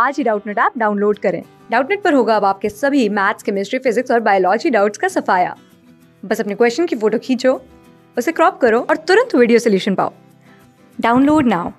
आज ही Doubtnut app download करें डाउटनेट पर होगा अब आपके सभी मैथ्स केमिस्ट्री फिजिक्स और बायोलॉजी डाउट्स का सफाया बस अपने क्वेश्चन की फोटो खींचो उसे क्रॉप करो और तुरंत वीडियो सोल्यूशन पाओ डाउनलोड नाउ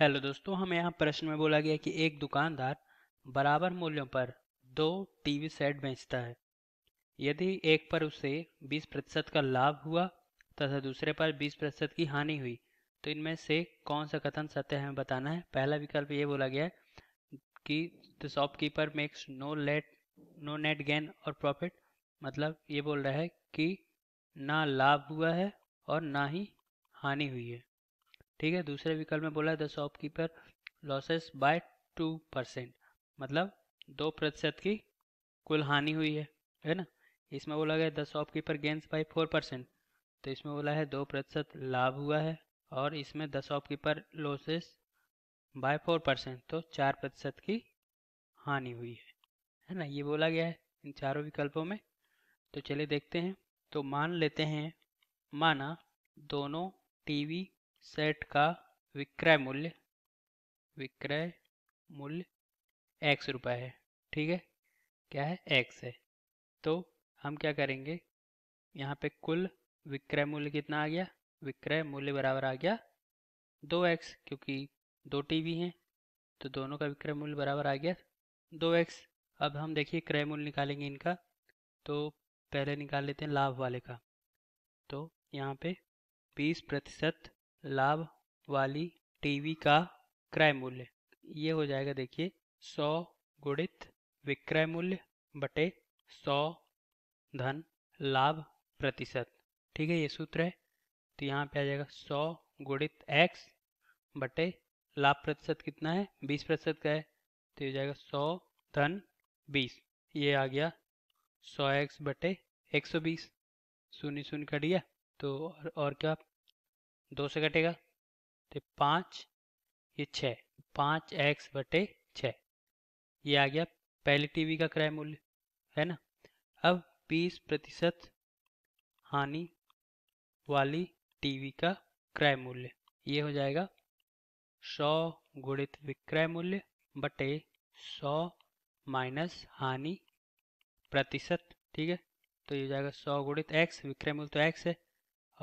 हेलो दोस्तों हमें यहाँ प्रश्न में बोला गया कि एक दुकानदार बराबर मूल्यों पर दो टीवी सेट बेचता है यदि एक पर उसे 20 प्रतिशत का लाभ हुआ तथा दूसरे पर 20 प्रतिशत की हानि हुई तो इनमें से कौन सा कथन सत्य हमें बताना है पहला विकल्प ये बोला गया है कि the shopkeeper makes no late no net gain और प्रॉफिट मतलब ये बोल रहा है कि ना लाभ हुआ है और ना ही हानि हुई है ठीक है दूसरे विकल्प में बोला the shopkeeper loses by two percent मतलब दो प्रतिशत की कुल हानि हुई है है ना इसमें बोला गया the shopkeeper gains by four percent तो इसमें बोला है दो प्रतिशत लाभ हुआ है और इसमें the shopkeeper loses by four percent तो चार प्रतिशत की हानि हुई है है ना ये बोला गया है इन चारों विकल्पों में तो चलिए देखते हैं तो मान लेते हैं माना दोनों टीवी सेट का विक्रय मूल्य विक्रय मूल्य एक्स रुपये है ठीक है क्या है एक्स है तो हम क्या करेंगे यहाँ पे कुल विक्रय मूल्य कितना आ गया विक्रय मूल्य बराबर आ गया दो एक्स क्योंकि दो टीवी हैं तो दोनों का विक्रय मूल्य बराबर आ गया दो एक्स अब हम देखिए क्रय मूल्य निकालेंगे इनका तो पहले निकाल लेते हैं लाभ वाले का तो यहाँ पे बीस प्रतिशत लाभ वाली टीवी का क्रय मूल्य ये हो जाएगा देखिए सौ गुणित विक्रय मूल्य बटे सौ धन लाभ प्रतिशत ठीक है ये सूत्र है तो यहाँ पे आ जाएगा सौ गुणित एक्स बटे लाभ प्रतिशत कितना है बीस प्रतिशत का है तो ये हो जाएगा सौ धन बीस ये आ गया सौ एक्स बटे एक सौ बीस शून्य शून्य कट गया तो और, और क्या दो से कटेगा तो पाँच ये छः पाँच एक्स बटे छः ये आ गया पहले टीवी का क्रय मूल्य है ना अब बीस प्रतिशत हानि वाली टीवी का क्रय मूल्य ये हो जाएगा सौ गुणित विक्रय मूल्य बटे सौ माइनस हानि प्रतिशत ठीक है तो ये हो जाएगा सौ गुणित एक्स विक्रय मूल्य तो एक्स है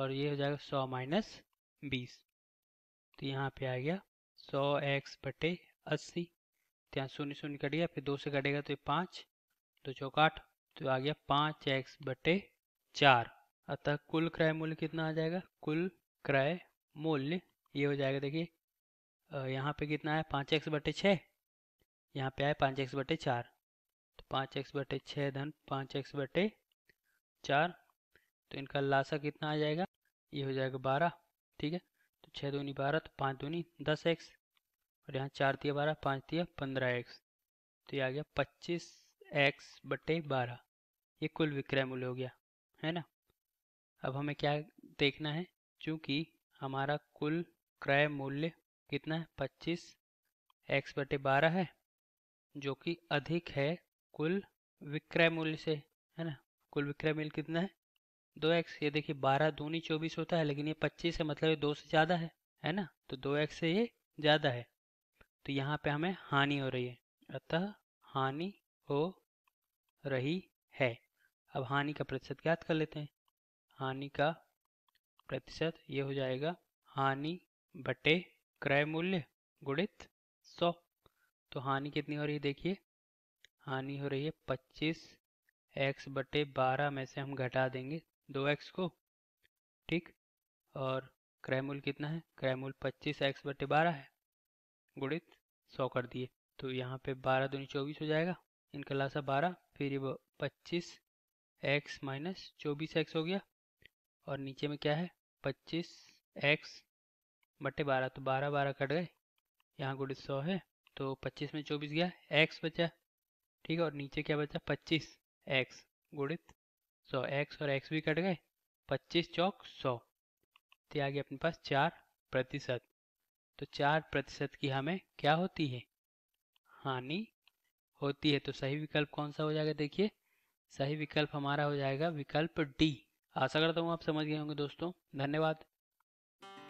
और ये हो जाएगा सौ माइनस बीस तो यहाँ पे आ गया सौ एक्स बटे अस्सी तो यहाँ शून्य शून्य कट गया फिर दो से कटेगा तो ये पाँच दो चौक आठ तो आ गया पाँच एक्स बटे चार अतः कुल क्रय मूल्य कितना आ जाएगा कुल क्रय मूल्य ये हो जाएगा देखिए यहाँ पे कितना है पाँच एक्स बटे छः यहाँ पे आए पाँच एक्स बटे चार तो पाँच एक्स बटे छः धन पाँच एक्स बटे चार तो इनका लाशा कितना आ जाएगा ये हो जाएगा बारह ठीक है तो छः दूनी बारह तो पाँच दूनी दस एक्स और यहाँ चार दिया बारह पाँच दिया पंद्रह एक्स तो ये आ गया पच्चीस एक्स बटे बारह ये कुल विक्रय मूल्य हो गया है ना अब हमें क्या देखना है चूँकि हमारा कुल क्रय मूल्य कितना है पच्चीस एक्स बटे बारह है जो कि अधिक है कुल विक्रय मूल्य से है ना कुल विक्रय मूल्य कितना है दो एक्स ये देखिए बारह दूनी चौबीस होता है लेकिन ये पच्चीस है मतलब ये दो से ज़्यादा है है ना तो दो एक्स से ये ज़्यादा है तो यहाँ पे हमें हानि हो रही है अतः हानि हो रही है अब हानि का प्रतिशत ज्ञात कर लेते हैं हानि का प्रतिशत ये हो जाएगा हानि बटे क्रय मूल्य गुणित सौ तो हानि कितनी हो रही है देखिए हानि हो रही है पच्चीस एक्स बटे बारह में से हम घटा देंगे दो एक्स को ठीक और क्रय मूल्य कितना है क्रय मूल्य पच्चीस एक्स बटे बारह है गुणित सौ कर दिए तो यहाँ पे बारह दूनी चौबीस हो जाएगा इनका लाशा बारह फिर ये पच्चीस एक्स माइनस चौबीस एक्स हो गया और नीचे में क्या है पच्चीस एक्स बटे बारह तो बारह बारह कट गए यहाँ गुड सौ है तो पच्चीस में चौबीस गया एक्स बचा ठीक है और नीचे क्या बचा पच्चीस एक्स गुड़ित सौ एक्स और एक्स भी कट गए पच्चीस चौक सौ तो आ गया अपने पास चार प्रतिशत तो चार प्रतिशत की हमें क्या होती है हानि होती है तो सही विकल्प कौन सा हो जाएगा देखिए सही विकल्प हमारा हो जाएगा विकल्प डी आशा करता हूँ आप समझ गए होंगे दोस्तों धन्यवाद